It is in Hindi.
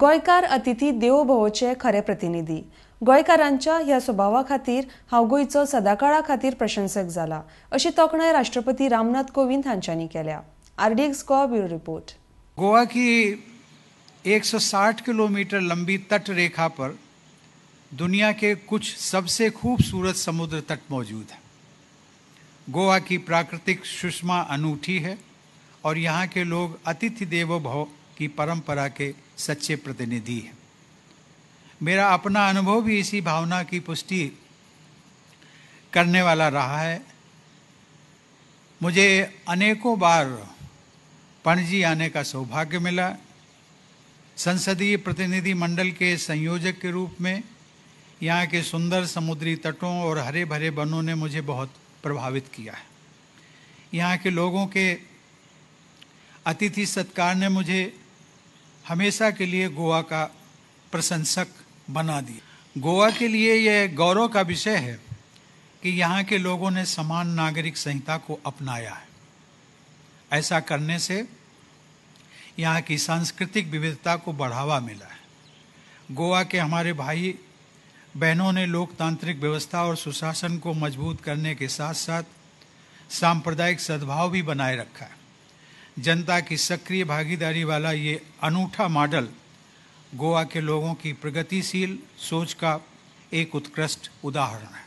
गोयकार अतिथी देव भोवचे खरे प्रतिनिधी गोंयकारांच्या ह्या स्वभावा खातीर हांव गोंयचो सदाकाळा खातीर प्रशंसक जाला अशी तोखणाय राष्ट्रपती रामनाथ कोविंद हांच्यांनी केल्या RDX Goa bureau report Goa की 160 किलोमीटर लंबी तट रेखा पर दुनिया के कुछ सबसे खूबसूरत समुद्र तट मौजूद है गोवा की प्राकृतिक सुषमा अनूठी है और यहाँ के लोग अतिथि देवो भव की परंपरा के सच्चे प्रतिनिधि हैं मेरा अपना अनुभव भी इसी भावना की पुष्टि करने वाला रहा है मुझे अनेकों बार पणजी आने का सौभाग्य मिला संसदीय प्रतिनिधि मंडल के संयोजक के रूप में यहाँ के सुंदर समुद्री तटों और हरे भरे वनों ने मुझे बहुत प्रभावित किया है यहाँ के लोगों के अतिथि सत्कार ने मुझे हमेशा के लिए गोवा का प्रशंसक बना दिया गोवा के लिए यह गौरव का विषय है कि यहाँ के लोगों ने समान नागरिक संहिता को अपनाया है ऐसा करने से यहाँ की सांस्कृतिक विविधता को बढ़ावा मिला है गोवा के हमारे भाई बहनों ने लोकतांत्रिक व्यवस्था और सुशासन को मजबूत करने के साथ साथ सांप्रदायिक सद्भाव भी बनाए रखा है जनता की सक्रिय भागीदारी वाला ये अनूठा मॉडल गोवा के लोगों की प्रगतिशील सोच का एक उत्कृष्ट उदाहरण है